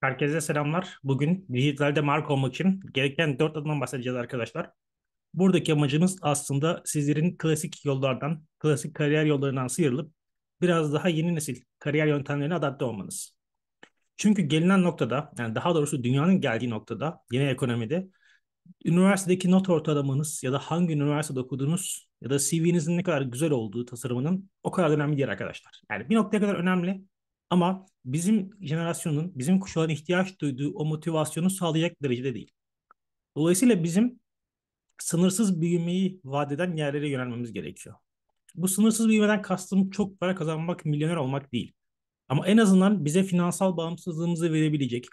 Herkese selamlar. Bugün dijitalde marka olmak için gereken dört adımdan bahsedeceğiz arkadaşlar. Buradaki amacımız aslında sizlerin klasik yollardan, klasik kariyer yollarından sıyrılıp biraz daha yeni nesil kariyer yöntemlerine adapte olmanız. Çünkü gelinen noktada, yani daha doğrusu dünyanın geldiği noktada, yeni ekonomide, üniversitedeki not ortalamanız ya da hangi üniversitede okuduğunuz ya da CV'nizin ne kadar güzel olduğu tasarımının o kadar önemli değil arkadaşlar. Yani bir noktaya kadar önemli ama bizim jenerasyonun, bizim kuşağın ihtiyaç duyduğu o motivasyonu sağlayacak derecede değil. Dolayısıyla bizim sınırsız büyümeyi vadeden yerlere yönelmemiz gerekiyor. Bu sınırsız büyümeden kastım çok para kazanmak, milyoner olmak değil. Ama en azından bize finansal bağımsızlığımızı verebilecek,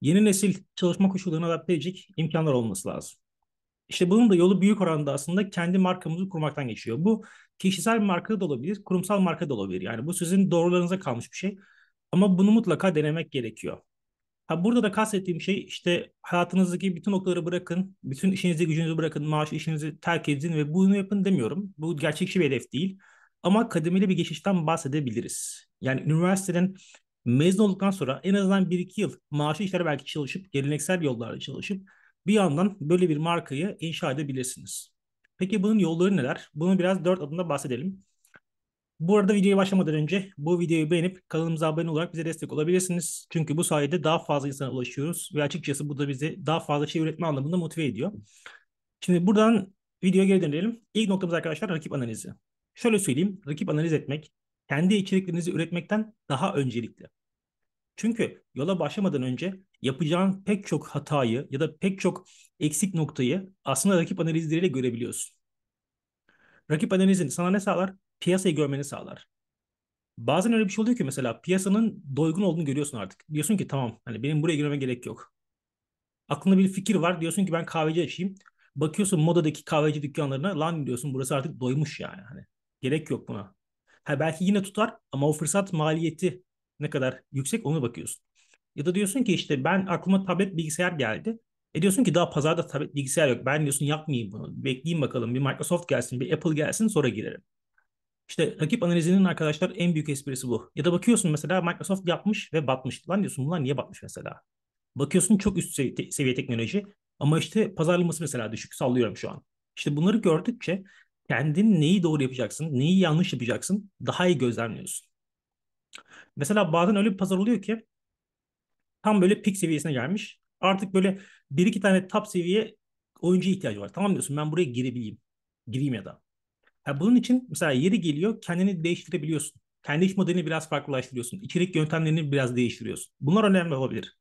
yeni nesil çalışma koşullarına adapte edecek imkanlar olması lazım. İşte bunun da yolu büyük oranda aslında kendi markamızı kurmaktan geçiyor. Bu kişisel marka da olabilir, kurumsal marka da olabilir. Yani bu sizin doğrularınıza kalmış bir şey. Ama bunu mutlaka denemek gerekiyor. Ha burada da kastettiğim şey işte hayatınızdaki bütün noktaları bırakın, bütün işinizi gücünüzü bırakın, maaş işinizi terk edin ve bunu yapın demiyorum. Bu gerçekçi bir hedef değil. Ama kademeli bir geçişten bahsedebiliriz. Yani üniversitenin mezun olduktan sonra en azından 1-2 yıl maaşlı işlere belki çalışıp, geleneksel yollarda çalışıp bir yandan böyle bir markayı inşa edebilirsiniz. Peki bunun yolları neler? Bunu biraz dört adımda bahsedelim. Bu arada videoya başlamadan önce bu videoyu beğenip kanalımıza abone olarak bize destek olabilirsiniz. Çünkü bu sayede daha fazla insana ulaşıyoruz ve açıkçası bu da bizi daha fazla şey üretme anlamında motive ediyor. Şimdi buradan videoya geri dönelim. İlk noktamız arkadaşlar rakip analizi. Şöyle söyleyeyim, rakip analiz etmek kendi içeriklerinizi üretmekten daha öncelikli. Çünkü yola başlamadan önce yapacağın pek çok hatayı ya da pek çok eksik noktayı aslında rakip analizleriyle görebiliyorsun. Rakip analizin sana ne sağlar? piyasayı görmeni sağlar. Bazen öyle bir şey oluyor ki mesela piyasanın doygun olduğunu görüyorsun artık. Diyorsun ki tamam hani benim buraya girmeme gerek yok. Aklında bir fikir var diyorsun ki ben kahveci açayım. Bakıyorsun modadaki kahveci dükkanlarına lan diyorsun burası artık doymuş yani. Hani gerek yok buna. Ha belki yine tutar ama o fırsat maliyeti ne kadar yüksek ona bakıyorsun. Ya da diyorsun ki işte ben aklıma tablet bilgisayar geldi. E diyorsun ki daha pazarda tablet bilgisayar yok. Ben diyorsun yapmayayım bunu. Bekleyeyim bakalım bir Microsoft gelsin bir Apple gelsin sonra girerim. İşte rakip analizinin arkadaşlar en büyük esprisi bu. Ya da bakıyorsun mesela Microsoft yapmış ve batmış. Lan diyorsun bunlar niye batmış mesela? Bakıyorsun çok üst sevi- seviye teknoloji ama işte pazarlaması mesela düşük sallıyorum şu an. İşte bunları gördükçe kendin neyi doğru yapacaksın, neyi yanlış yapacaksın daha iyi gözlemliyorsun. Mesela bazen öyle bir pazar oluyor ki tam böyle pik seviyesine gelmiş. Artık böyle bir iki tane top seviye oyuncuya ihtiyacı var. Tamam diyorsun ben buraya girebileyim. Gireyim ya da. Yani bunun için mesela yeri geliyor kendini değiştirebiliyorsun. Kendi iş modelini biraz farklılaştırıyorsun. İçerik yöntemlerini biraz değiştiriyorsun. Bunlar önemli olabilir.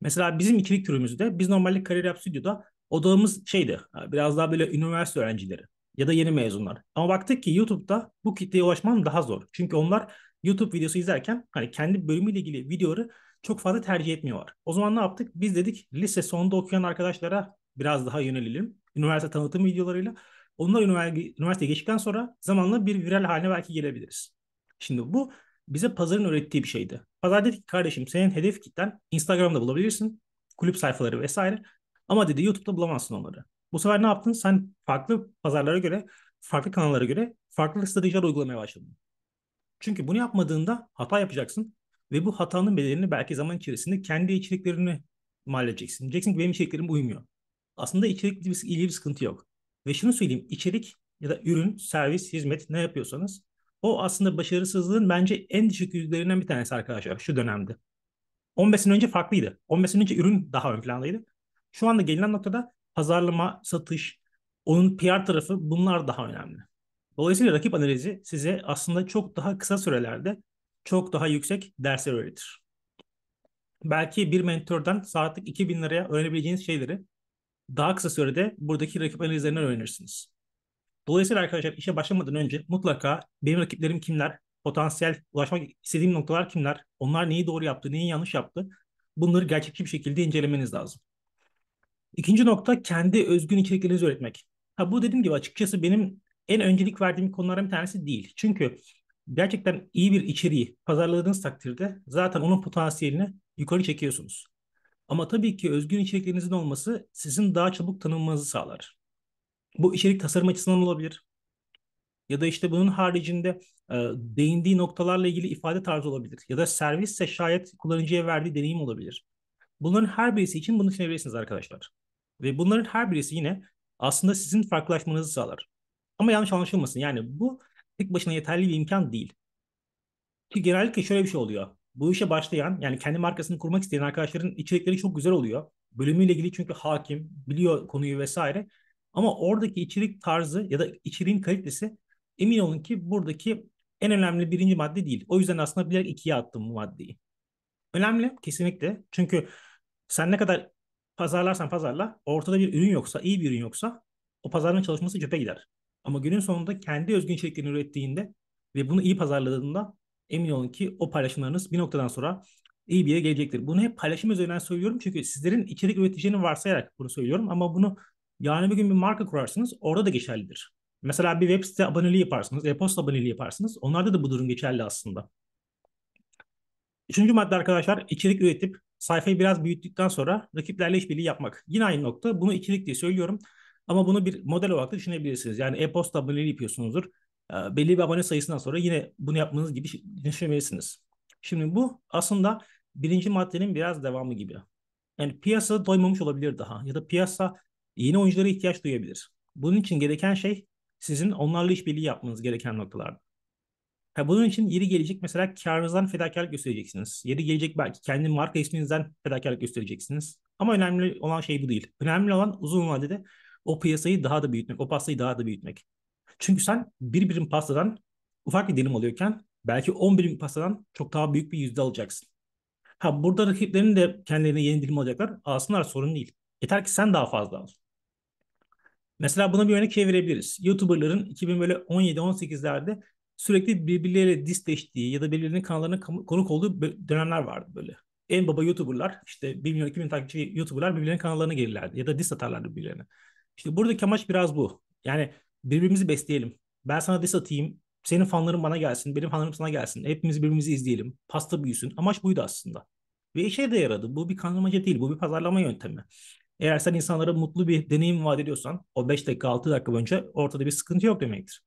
Mesela bizim içerik türümüzde biz normalde Kariyer App Studio'da odağımız şeydi. Biraz daha böyle üniversite öğrencileri ya da yeni mezunlar. Ama baktık ki YouTube'da bu kitleye ulaşman daha zor. Çünkü onlar YouTube videosu izlerken hani kendi bölümüyle ilgili videoları çok fazla tercih etmiyorlar. O zaman ne yaptık? Biz dedik lise sonunda okuyan arkadaşlara biraz daha yönelelim. Üniversite tanıtım videolarıyla onlar üniversiteye geçtikten sonra zamanla bir viral haline belki gelebiliriz. Şimdi bu bize pazarın öğrettiği bir şeydi. Pazar dedi ki kardeşim senin hedef kitlen Instagram'da bulabilirsin. Kulüp sayfaları vesaire. Ama dedi YouTube'da bulamazsın onları. Bu sefer ne yaptın? Sen farklı pazarlara göre, farklı kanallara göre farklı stratejiler uygulamaya başladın. Çünkü bunu yapmadığında hata yapacaksın ve bu hatanın bedelini belki zaman içerisinde kendi içeriklerini mal edeceksin. Diyeceksin ki benim içeriklerim uymuyor. Aslında bir ilgili bir sıkıntı yok. Ve şunu söyleyeyim içerik ya da ürün, servis, hizmet ne yapıyorsanız o aslında başarısızlığın bence en düşük yüzlerinden bir tanesi arkadaşlar şu dönemde. 15 sene önce farklıydı. 15 sene önce ürün daha ön plandaydı. Şu anda gelinen noktada pazarlama, satış, onun PR tarafı bunlar daha önemli. Dolayısıyla rakip analizi size aslında çok daha kısa sürelerde çok daha yüksek dersler öğretir. Belki bir mentordan saatlik 2000 liraya öğrenebileceğiniz şeyleri daha kısa sürede buradaki rakip analizlerinden öğrenirsiniz. Dolayısıyla arkadaşlar işe başlamadan önce mutlaka benim rakiplerim kimler, potansiyel ulaşmak istediğim noktalar kimler, onlar neyi doğru yaptı, neyi yanlış yaptı bunları gerçekçi bir şekilde incelemeniz lazım. İkinci nokta kendi özgün içeriklerinizi üretmek. Ha bu dediğim gibi açıkçası benim en öncelik verdiğim konulardan bir tanesi değil. Çünkü gerçekten iyi bir içeriği pazarladığınız takdirde zaten onun potansiyelini yukarı çekiyorsunuz. Ama tabii ki özgün içeriklerinizin olması sizin daha çabuk tanınmanızı sağlar. Bu içerik tasarım açısından olabilir. Ya da işte bunun haricinde e, değindiği noktalarla ilgili ifade tarzı olabilir. Ya da servisse şayet kullanıcıya verdiği deneyim olabilir. Bunların her birisi için bunu düşünebilirsiniz arkadaşlar. Ve bunların her birisi yine aslında sizin farklılaşmanızı sağlar. Ama yanlış anlaşılmasın. Yani bu tek başına yeterli bir imkan değil. Ki genellikle şöyle bir şey oluyor bu işe başlayan yani kendi markasını kurmak isteyen arkadaşların içerikleri çok güzel oluyor. Bölümüyle ilgili çünkü hakim, biliyor konuyu vesaire. Ama oradaki içerik tarzı ya da içeriğin kalitesi emin olun ki buradaki en önemli birinci madde değil. O yüzden aslında bilerek ikiye attım bu maddeyi. Önemli kesinlikle. Çünkü sen ne kadar pazarlarsan pazarla ortada bir ürün yoksa, iyi bir ürün yoksa o pazarın çalışması cöpe gider. Ama günün sonunda kendi özgün içeriklerini ürettiğinde ve bunu iyi pazarladığında emin olun ki o paylaşımlarınız bir noktadan sonra iyi bir yere gelecektir. Bunu hep paylaşım üzerinden söylüyorum çünkü sizlerin içerik üreticini varsayarak bunu söylüyorum ama bunu yarın bir gün bir marka kurarsınız orada da geçerlidir. Mesela bir web site aboneliği yaparsınız, e-posta aboneliği yaparsınız. Onlarda da bu durum geçerli aslında. Üçüncü madde arkadaşlar içerik üretip sayfayı biraz büyüttükten sonra rakiplerle işbirliği yapmak. Yine aynı nokta bunu içerik diye söylüyorum. Ama bunu bir model olarak da düşünebilirsiniz. Yani e-posta aboneliği yapıyorsunuzdur. Ee, belli bir abone sayısından sonra yine bunu yapmanız gibi düşünmelisiniz. Şimdi bu aslında birinci maddenin biraz devamı gibi. Yani piyasa doymamış olabilir daha ya da piyasa yeni oyunculara ihtiyaç duyabilir. Bunun için gereken şey sizin onlarla işbirliği yapmanız gereken noktalar. Ha, bunun için yeri gelecek mesela karınızdan fedakarlık göstereceksiniz. Yeri gelecek belki kendi marka isminizden fedakarlık göstereceksiniz. Ama önemli olan şey bu değil. Önemli olan uzun vadede o piyasayı daha da büyütmek, o pastayı daha da büyütmek. Çünkü sen bir birim pastadan ufak bir dilim alıyorken belki 10 birim pastadan çok daha büyük bir yüzde alacaksın. Ha burada rakiplerin de kendilerine yeni dilim alacaklar. Alsınlar sorun değil. Yeter ki sen daha fazla al. Mesela buna bir örnek çevirebiliriz. YouTuber'ların 2017-18'lerde sürekli birbirleriyle disleştiği ya da birbirlerinin kanallarına konuk olduğu dönemler vardı böyle. En baba YouTuber'lar işte 1 milyon 2 milyon takipçi YouTuber'lar birbirlerinin kanallarına gelirlerdi ya da dis atarlardı birbirlerine. İşte buradaki amaç biraz bu. Yani birbirimizi besleyelim. Ben sana diss atayım. Senin fanların bana gelsin. Benim fanlarım sana gelsin. Hepimiz birbirimizi izleyelim. Pasta büyüsün. Amaç buydu aslında. Ve işe de yaradı. Bu bir kanlamaca değil. Bu bir pazarlama yöntemi. Eğer sen insanlara mutlu bir deneyim vaat ediyorsan o 5 dakika 6 dakika boyunca ortada bir sıkıntı yok demektir.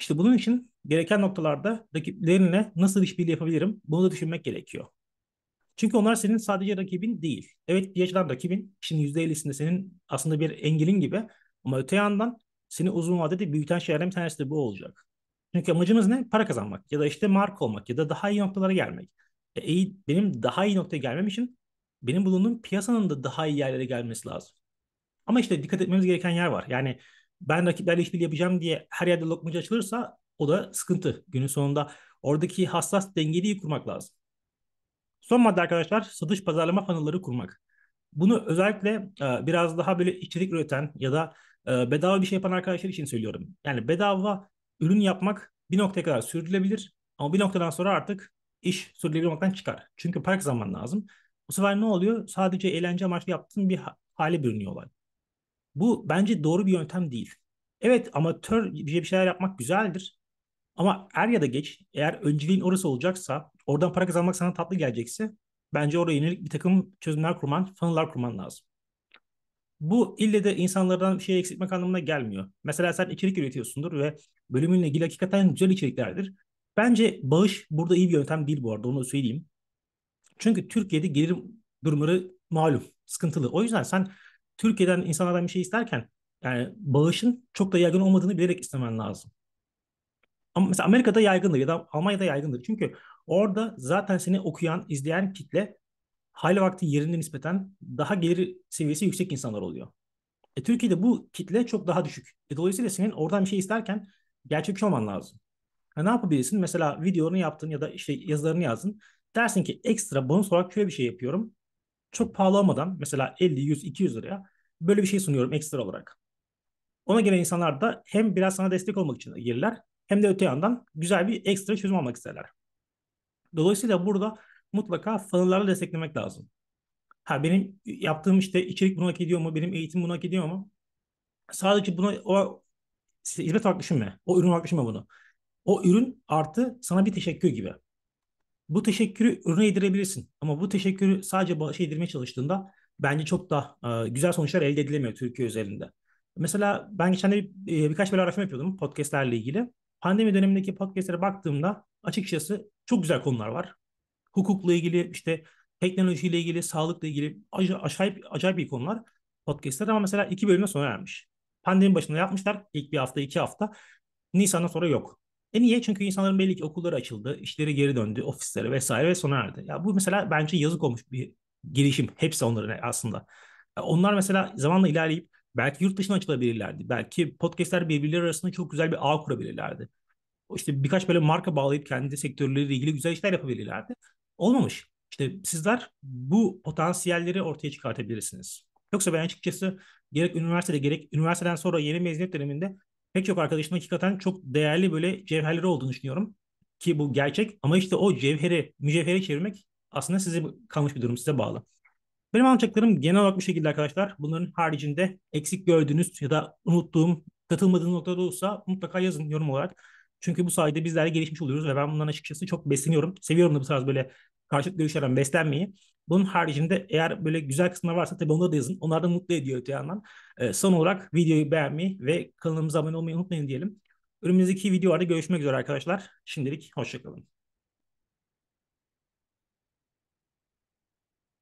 İşte bunun için gereken noktalarda rakiplerinle nasıl işbirliği yapabilirim bunu da düşünmek gerekiyor. Çünkü onlar senin sadece rakibin değil. Evet bir açıdan rakibin. Şimdi %50'sinde senin aslında bir engelin gibi ama öte yandan seni uzun vadede büyüten şeylerden bir tanesi de bu olacak. Çünkü amacımız ne? Para kazanmak ya da işte mark olmak ya da daha iyi noktalara gelmek. E, iyi, benim daha iyi noktaya gelmem için benim bulunduğum piyasanın da daha iyi yerlere gelmesi lazım. Ama işte dikkat etmemiz gereken yer var. Yani ben rakiplerle işbirliği yapacağım diye her yerde lokmacı açılırsa o da sıkıntı. Günün sonunda oradaki hassas dengeyi kurmak lazım. Son madde arkadaşlar satış pazarlama funnel'ları kurmak. Bunu özellikle e, biraz daha böyle içerik üreten ya da ee, bedava bir şey yapan arkadaşlar için söylüyorum. Yani bedava ürün yapmak bir noktaya kadar sürdürülebilir ama bir noktadan sonra artık iş sürdürülebilir olmaktan çıkar. Çünkü para kazanman lazım. Bu sefer ne oluyor? Sadece eğlence amaçlı yaptığın bir hale bürünüyor olay. Bu bence doğru bir yöntem değil. Evet amatör bir şeyler yapmak güzeldir. Ama er ya da geç eğer önceliğin orası olacaksa, oradan para kazanmak sana tatlı gelecekse bence oraya yönelik bir takım çözümler kurman, funnel'lar kurman lazım bu ille de insanlardan bir şey eksiltmek anlamına gelmiyor. Mesela sen içerik üretiyorsundur ve bölümünle ilgili hakikaten güzel içeriklerdir. Bence bağış burada iyi bir yöntem değil bu arada onu söyleyeyim. Çünkü Türkiye'de gelir durumları malum, sıkıntılı. O yüzden sen Türkiye'den insanlardan bir şey isterken yani bağışın çok da yaygın olmadığını bilerek istemen lazım. Ama mesela Amerika'da yaygındır ya da Almanya'da yaygındır. Çünkü orada zaten seni okuyan, izleyen kitle hali vakti yerine nispeten daha gelir seviyesi yüksek insanlar oluyor. E, Türkiye'de bu kitle çok daha düşük. E, dolayısıyla senin oradan bir şey isterken gerçekçi şey olman lazım. Ha, e, ne yapabilirsin? Mesela videonu yaptın ya da işte yazılarını yazdın. Dersin ki ekstra bonus olarak şöyle bir şey yapıyorum. Çok pahalı olmadan mesela 50, 100, 200 liraya böyle bir şey sunuyorum ekstra olarak. Ona gelen insanlar da hem biraz sana destek olmak için girerler hem de öte yandan güzel bir ekstra çözüm almak isterler. Dolayısıyla burada mutlaka funnel'larla desteklemek lazım. Ha benim yaptığım işte içerik buna hak ediyor mu? Benim eğitim buna hak ediyor mu? Sadece buna o hizmet yaklaşımı, o ürün yaklaşımı bunu. O ürün artı sana bir teşekkür gibi. Bu teşekkürü ürüne yedirebilirsin. Ama bu teşekkürü sadece şey yedirmeye çalıştığında bence çok da e, güzel sonuçlar elde edilemiyor Türkiye üzerinde. Mesela ben geçen de bir, e, birkaç böyle araştırma yapıyordum podcastlerle ilgili. Pandemi dönemindeki podcastlere baktığımda açıkçası çok güzel konular var hukukla ilgili işte teknolojiyle ilgili, sağlıkla ilgili acayip, acayip iyi konular podcastler ama mesela iki bölüme sona ermiş. Pandemi başında yapmışlar ilk bir hafta, iki hafta. Nisan'dan sonra yok. E niye? Çünkü insanların belli ki okulları açıldı, işleri geri döndü, ofislere vesaire ve sona erdi. Ya bu mesela bence yazık olmuş bir girişim. Hepsi onların aslında. Onlar mesela zamanla ilerleyip belki yurt dışına açılabilirlerdi. Belki podcastler birbirleri arasında çok güzel bir ağ kurabilirlerdi. İşte birkaç böyle marka bağlayıp kendi sektörleriyle ilgili güzel işler yapabilirlerdi. Olmamış. İşte sizler bu potansiyelleri ortaya çıkartabilirsiniz. Yoksa ben açıkçası gerek üniversitede gerek üniversiteden sonra yeni mezuniyet döneminde pek çok arkadaşım hakikaten çok değerli böyle cevherleri olduğunu düşünüyorum. Ki bu gerçek ama işte o cevheri mücevhere çevirmek aslında size kalmış bir durum size bağlı. Benim anlatacaklarım genel olarak bu şekilde arkadaşlar. Bunların haricinde eksik gördüğünüz ya da unuttuğum katılmadığınız noktada olsa mutlaka yazın yorum olarak. Çünkü bu sayede bizler gelişmiş oluyoruz ve ben bundan açıkçası çok besleniyorum. Seviyorum da bu tarz böyle karşılıklı görüşlerden beslenmeyi. Bunun haricinde eğer böyle güzel kısımlar varsa tabii onları da yazın. Onlar da mutlu ediyor öte yandan. Ee, son olarak videoyu beğenmeyi ve kanalımıza abone olmayı unutmayın diyelim. Önümüzdeki videolarda görüşmek üzere arkadaşlar. Şimdilik hoşçakalın.